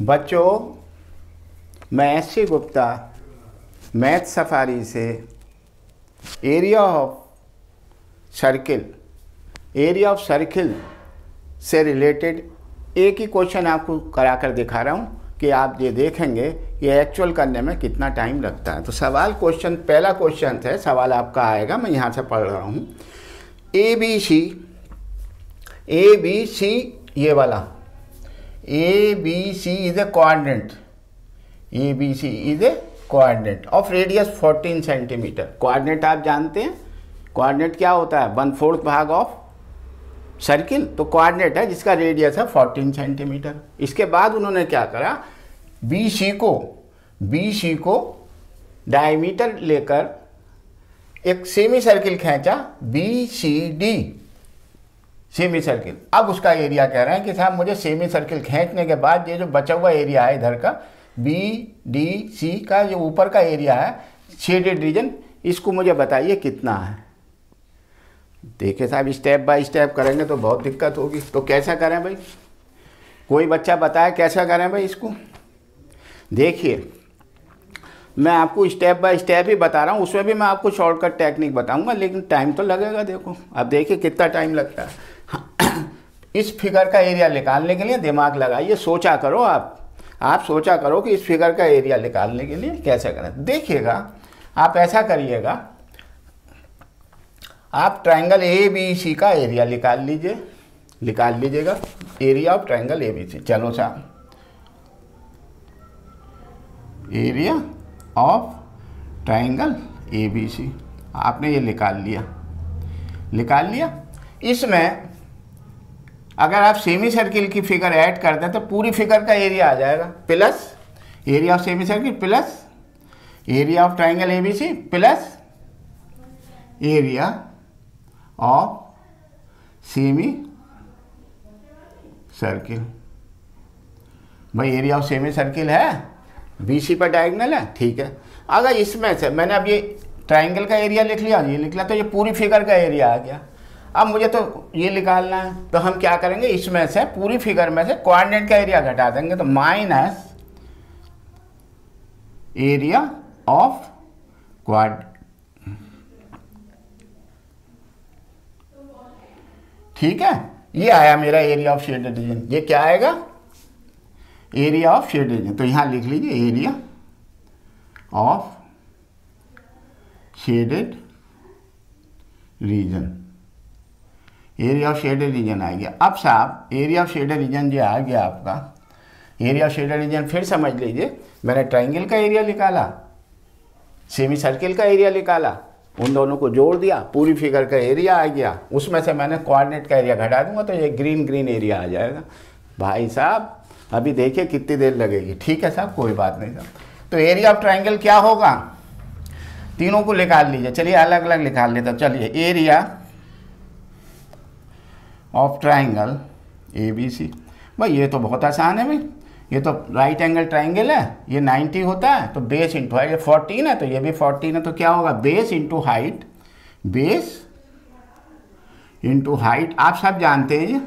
बच्चों मैं S Gupta math safari से area of circle area of circle से रिलेटेड एक ही क्वेश्चन आपको करा कर दिखा रहा हूँ कि आप ये देखेंगे ये एक्चुअल करने में कितना टाइम लगता है तो सवाल क्वेश्चन पहला क्वेश्चन है सवाल आपका आएगा मैं यहाँ से पढ़ रहा हूँ ए बी सी ए बी सी ये वाला A B C is a coordinate. A B C is a coordinate of radius 14 centimetre Coordinate आप जानते हैं Coordinate क्या होता है वन फोर्थ भाग ऑफ सर्किल तो क्वाड्रेंट है जिसका रेडियस है 14 सेंटीमीटर इसके बाद उन्होंने क्या करा बी सी को बी सी को डायमीटर लेकर एक सेमी सर्किल खींचा B C D semi circle अब उसका एरिया कह रहे हैं कि साहब मुझे सेमी सर्किल खींचने के बाद ये जो बचा हुआ एरिया है इधर का बी डी सी का जो ऊपर का एरिया है शेडेड रीजन इसको मुझे बताइए कितना है देखिए साहब स्टेप बाय स्टेप करेंगे तो बहुत दिक्कत होगी तो कैसा करें भाई कोई बच्चा बताए कैसा करें भाई इसको देखिए मैं आपको स्टेप बाय स्टेप ही बता रहा हूँ उसमें भी मैं आपको शॉर्टकट टेक्निक बताऊँगा लेकिन टाइम तो लगेगा देखो अब देखिए कितना टाइम लगता है इस फिगर का एरिया निकालने के लिए दिमाग लगाइए सोचा करो आप आप सोचा करो कि इस फिगर का एरिया निकालने के लिए कैसे करें देखिएगा आप ऐसा करिएगा आप ट्राइंगल ए बी सी का एरिया निकाल लीजिए निकाल लीजिएगा area of triangle A B C चलो साहब area of triangle A B C आपने ये निकाल लिया निकाल लिया इसमें अगर आप सेमी सर्किल की फिगर ऐड कर दें तो पूरी फिगर का एरिया आ जाएगा plus area of semi circle plus area of triangle C plus area of semi circle भाई एरिया ऑफ सेमी सर्किल है सी पर डायगनल है ठीक है अगर इसमें से मैंने अब ये ट्राइंगल का एरिया लिख लिया ये लिख लिया तो ये पूरी फिगर का एरिया आ गया अब मुझे तो ये निकालना है तो हम क्या करेंगे इसमें से पूरी फिगर में से कोऑर्डिनेट का एरिया घटा देंगे तो माइनस एरिया ऑफ क्वाड ठीक है ये आया मेरा एरिया ऑफ शेडेड रीजन ये क्या आएगा एरिया ऑफ शेड रीजन तो यहां लिख लीजिए area of shaded region area of shaded region आ गया अब साहब एरिया ऑफ शेडेड रीजन जो आ गया आपका एरिया ऑफ शेडेड रीजन फिर समझ लीजिए मैंने ट्राइंगल का एरिया निकाला सेमी सर्किल का एरिया निकाला उन दोनों को जोड़ दिया पूरी फिगर का एरिया आ गया उसमें से मैंने कोऑर्डिनेट का एरिया घटा दूंगा तो ये ग्रीन ग्रीन एरिया आ जाएगा भाई साहब अभी देखिए कितनी देर लगेगी ठीक है साहब कोई बात नहीं साहब तो एरिया ऑफ ट्राइंगल क्या होगा तीनों को निकाल लीजिए चलिए अलग अलग निकाल लेता चलिए area of triangle A B C भाई ये तो बहुत आसान है भाई ये तो राइट एंगल ट्राइंगल है ये 90 होता है तो बेस इंटू हाइट ये 14 है तो ये भी 14 है तो क्या होगा base into height base into height आप सब जानते हैं ये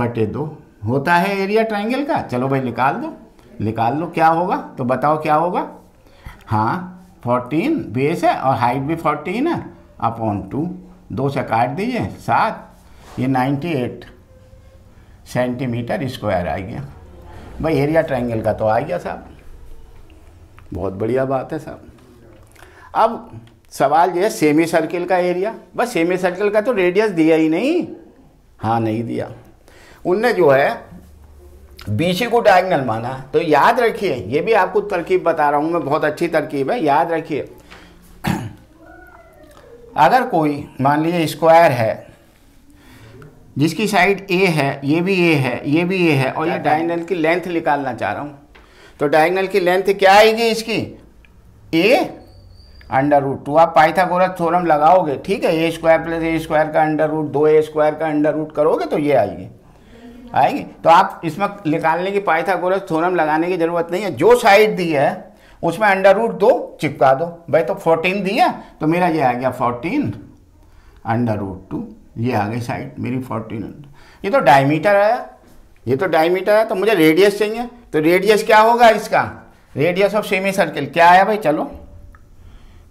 बटे दो होता है एरिया ट्राइंगल का चलो भाई निकाल दो निकाल लो क्या होगा तो बताओ क्या होगा हाँ 14 बेस है और हाइट भी 14 है अपॉन टू दो से काट दीजिए सात ये 98 सेंटीमीटर स्क्वायर आ गया भाई एरिया ट्रायंगल का तो आ गया साहब बहुत बढ़िया बात है साहब अब सवाल ये है सेमी सर्किल का एरिया बस सेमी सर्किल का तो रेडियस दिया ही नहीं हाँ नहीं दिया उनने जो है बीसी को डायगनल माना तो याद रखिए ये भी आपको तरकीब बता रहा हूँ मैं बहुत अच्छी तरकीब है याद रखिए अगर कोई मान लीजिए स्क्वायर है जिसकी साइड ए है ये भी ए है ये भी ए है और ये डायगनल की लेंथ निकालना चाह रहा हूँ तो डायगनल की लेंथ क्या आएगी इसकी ए अंडर रूट टू आप पाइथागोरस थ्योरम लगाओगे ठीक है A square plus A square का अंडर रूट दो ए स्क्वायर का अंडर रूट करोगे तो ये आएगी आएगी तो आप इसमें निकालने की पाइथागोरस थ्योरम लगाने की ज़रूरत नहीं है जो साइड दी है उसमें अंडर रूट दो चिपका दो भाई तो फोर्टीन दिया तो मेरा ये आ गया फोर्टीन अंडर रूट टू ये आ गई साइड मेरी फोर्टीन ये तो डायमीटर है ये तो डायमीटर है तो मुझे रेडियस चाहिए तो रेडियस क्या होगा इसका रेडियस ऑफ सेमी सर्किल क्या आया भाई चलो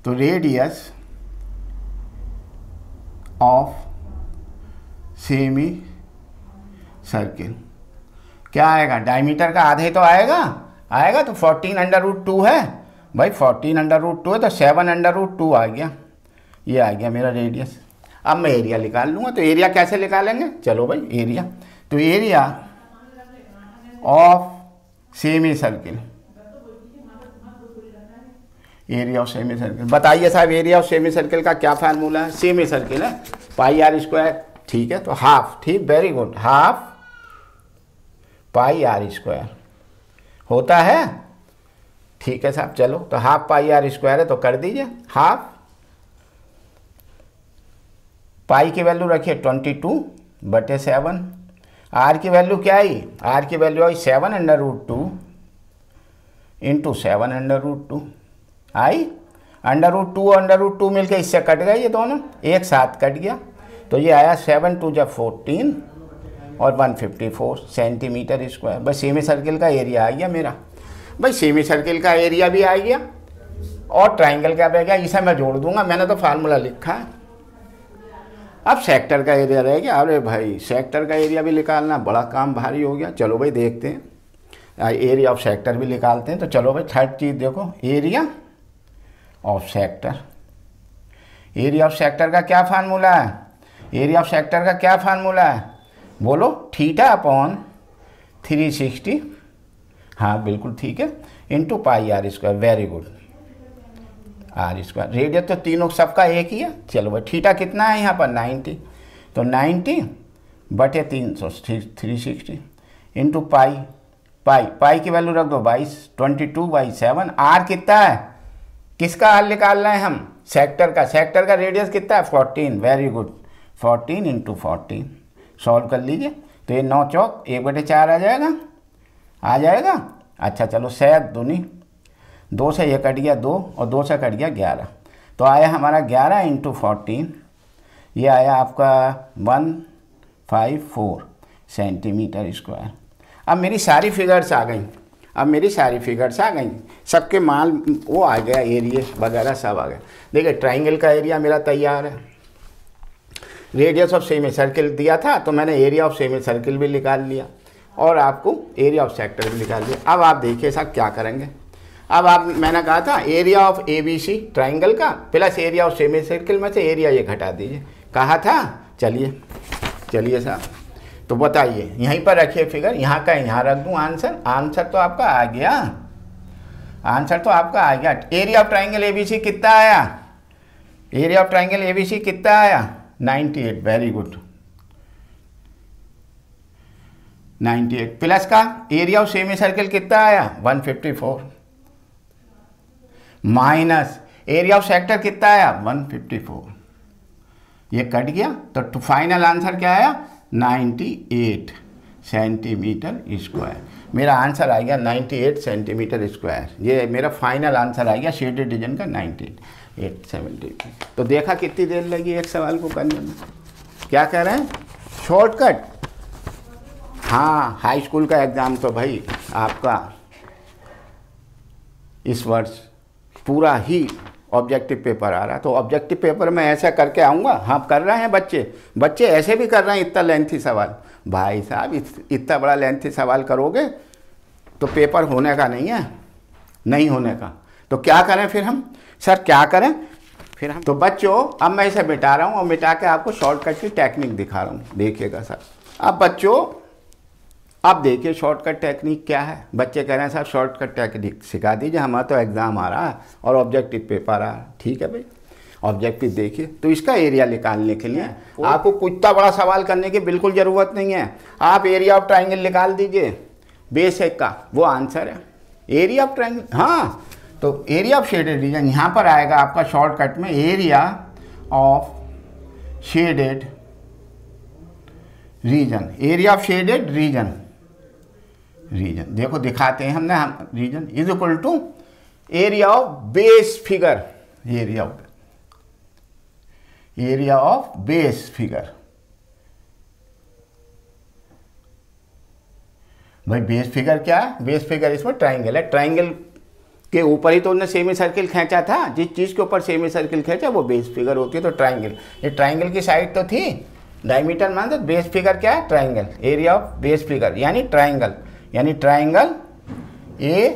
तो रेडियस ऑफ सेमी सर्किल क्या आएगा डायमीटर का आधे तो आएगा आएगा तो फोर्टीन अंडर रूट टू है भाई फोर्टीन अंडर रूट टू है तो सेवन अंडर रूट टू आ गया ये आ गया मेरा रेडियस अब मैं एरिया निकाल लूंगा तो एरिया कैसे निकालेंगे चलो भाई एरिया तो area of semi circle area of semi circle बताइए साहब एरिया ऑफ सेमी सर्किल का क्या फार्मूला है सेमी सर्किल है पाई आर स्क्वायर ठीक है तो हाफ ठीक very good half pi R square होता है ठीक है साहब चलो तो हाफ पाई आर स्क्वायर है तो कर दीजिए हाफ पाई की वैल्यू रखिए ट्वेंटी टू बटे सेवन आर की वैल्यू क्या आई आर की वैल्यू आई seven under root two into seven under root two आई under root two under root two मिलकर इससे कट गए ये दोनों एक साथ कट गया तो ये आया सेवन टू जब फोर्टीन और one fifty four centimetre square बस सेमी सर्किल का एरिया आ गया मेरा भाई सेमी सर्किल का एरिया भी आ गया और ट्राइंगल क्या भी गया इसे मैं जोड़ दूंगा मैंने तो फार्मूला लिखा है अब सेक्टर का एरिया रह गया अरे भाई सेक्टर का एरिया भी निकालना बड़ा काम भारी हो गया चलो भाई देखते हैं एरिया ऑफ सेक्टर भी निकालते हैं तो चलो भाई थर्ड चीज़ देखो area of sector area of sector का क्या फार्मूला है एरिया ऑफ सेक्टर का क्या फार्मूला है बोलो थीटा अपॉन थ्री सिक्सटी हाँ बिल्कुल ठीक है into pi R square very good R square radius तो तीनों सबका एक ही है चलो भाई ठीटा कितना है यहाँ पर नाइन्टी तो नाइन्टी बटे तीन सौ three sixty into pi pi pi की वैल्यू रख दो बाईस twenty two by seven R कितना है किसका हल निकाल रहे हैं हम सेक्टर का सेक्टर का रेडियस कितना है fourteen very good fourteen into fourteen solve कर लीजिए तो ये नौ चौक एक बटे चार आ जाएगा आ जाएगा अच्छा चलो शायद दुनी दो से ये कट गया दो और दो से कट गया ग्यारह तो आया हमारा ग्यारह इंटू फोर्टीन ये आया आपका one five four centimetre square अब मेरी सारी फिगर्स आ गई अब मेरी सारी फिगर्स आ गई सबके माल वो आ गया एरिए वगैरह सब आ गया देखिए ट्राइंगल का एरिया मेरा तैयार है रेडियस ऑफ सेमी सर्किल दिया था तो मैंने एरिया ऑफ सेमी सर्किल भी निकाल लिया और आपको एरिया ऑफ सेक्टर भी निकाल लिया अब आप देखिए साहब क्या करेंगे अब आप मैंने कहा था area of A B C triangle का plus area of semi circle में से एरिया ये घटा दीजिए कहा था चलिए चलिए साहब तो बताइए यहीं पर रखिए फिगर यहाँ का यहाँ रख दूँ आंसर आंसर तो आपका आ गया आंसर तो आपका आ गया area of triangle A B C कितना आया area of triangle A B C कितना आया 98 वेरी गुड 98 प्लस का एरिया ऑफ सेमी सर्कल कितना आया 154 माइनस एरिया ऑफ सेक्टर कितना आया 154 ये कट गया तो फाइनल आंसर क्या आया 98 सेंटीमीटर स्क्वायर मेरा आंसर आ गया 98 सेंटीमीटर स्क्वायर ये मेरा फाइनल आंसर आ गया शेड डिजन का 98 एट सेवेंटी तो देखा कितनी देर लगी एक सवाल को करने में क्या कह रहे हैं शॉर्टकट हाँ हाई स्कूल का एग्ज़ाम तो भाई आपका इस वर्ष पूरा ही ऑब्जेक्टिव पेपर आ रहा है तो ऑब्जेक्टिव पेपर में ऐसा करके आऊँगा हाँ कर रहे हैं बच्चे बच्चे ऐसे भी कर रहे हैं इतना लेंथी सवाल भाई साहब इतना बड़ा लेंथी सवाल करोगे तो पेपर होने का नहीं है नहीं होने का तो क्या करें फिर हम सर क्या करें फिर हम तो बच्चों अब मैं इसे मिटा रहा हूँ और मिटा के आपको शॉर्टकट की टेक्निक दिखा रहा हूँ देखिएगा सर अब बच्चों अब देखिए शॉर्टकट टेक्निक क्या है बच्चे कह रहे हैं साहब शॉर्टकट टेक्निक सिखा दीजिए हमारा तो एग्ज़ाम आ रहा है और ऑब्जेक्टिव पेपर आ रहा है ठीक है भाई ऑब्जेक्टिव देखिए तो इसका एरिया निकालने के लिए आपको तो बड़ा सवाल करने की बिल्कुल ज़रूरत नहीं है आप एरिया ऑफ ट्राइंगल निकाल दीजिए बेसिक का वो आंसर है एरिया ऑफ ट्राइंगल हाँ तो एरिया ऑफ शेडेड रीजन यहाँ पर आएगा आपका शॉर्टकट में area of shaded region area of shaded region region देखो दिखाते हैं हमने हम region is equal to area of base figure area of area of base figure भाई बेस फिगर क्या है बेस फिगर इसमें ट्राइंगल है ट्राइंगल के ऊपर ही तो उन्होंने सेमी सर्किल खींचा था जिस चीज़ के ऊपर सेमी सर्किल खींचा वो बेस फिगर होती है तो ट्राइंगल ये ट्राइंगल की साइड तो थी डायमीटर मान दो तो बेस फिगर क्या है triangle area of base figure यानी ट्राइंगल यानी ट्राइंगल ए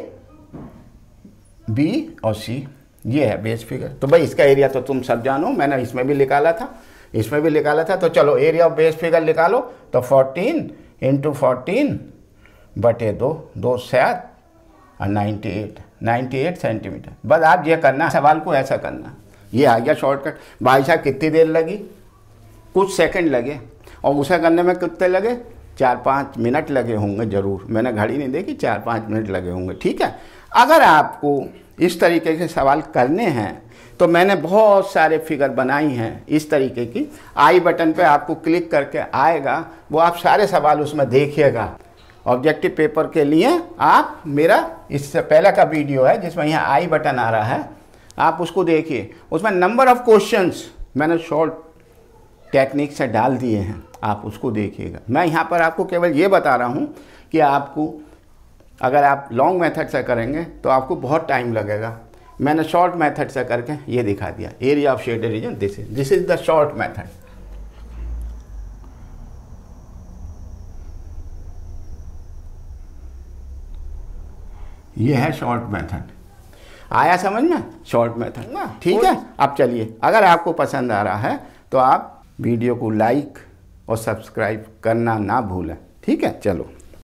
बी और सी ये है बेस फिगर तो भाई इसका एरिया तो तुम सब जानो मैंने इसमें भी निकाला था इसमें भी निकाला था तो चलो एरिया ऑफ बेस फिगर निकालो तो 14 इंटू फोर्टीन बटे दो दो सात और 98 98 सेंटीमीटर बस आप ये करना सवाल को ऐसा करना ये आ गया शॉर्टकट भाई साहब कितनी देर लगी कुछ सेकंड लगे और उसे करने में कितने लगे चार पाँच मिनट लगे होंगे ज़रूर मैंने घड़ी नहीं देखी चार पाँच मिनट लगे होंगे ठीक है अगर आपको इस तरीके के सवाल करने हैं तो मैंने बहुत सारे फिगर बनाई हैं इस तरीके की आई बटन पे आपको क्लिक करके आएगा वो आप सारे सवाल उसमें देखिएगा ऑब्जेक्टिव पेपर के लिए आप मेरा इससे पहले का वीडियो है जिसमें यहाँ आई बटन आ रहा है आप उसको देखिए उसमें नंबर ऑफ क्वेश्चंस मैंने शॉर्ट टेक्निक से डाल दिए हैं आप उसको देखिएगा मैं यहाँ पर आपको केवल ये बता रहा हूँ कि आपको अगर आप लॉन्ग मेथड से करेंगे तो आपको बहुत टाइम लगेगा मैंने शॉर्ट मेथड से करके ये दिखा दिया area of shade region this is this is the short method ये है शॉर्ट मेथड आया समझ में शॉर्ट मेथड ना ठीक है अब चलिए अगर आपको पसंद आ रहा है तो आप वीडियो को लाइक और सब्सक्राइब करना ना भूलें ठीक है चलो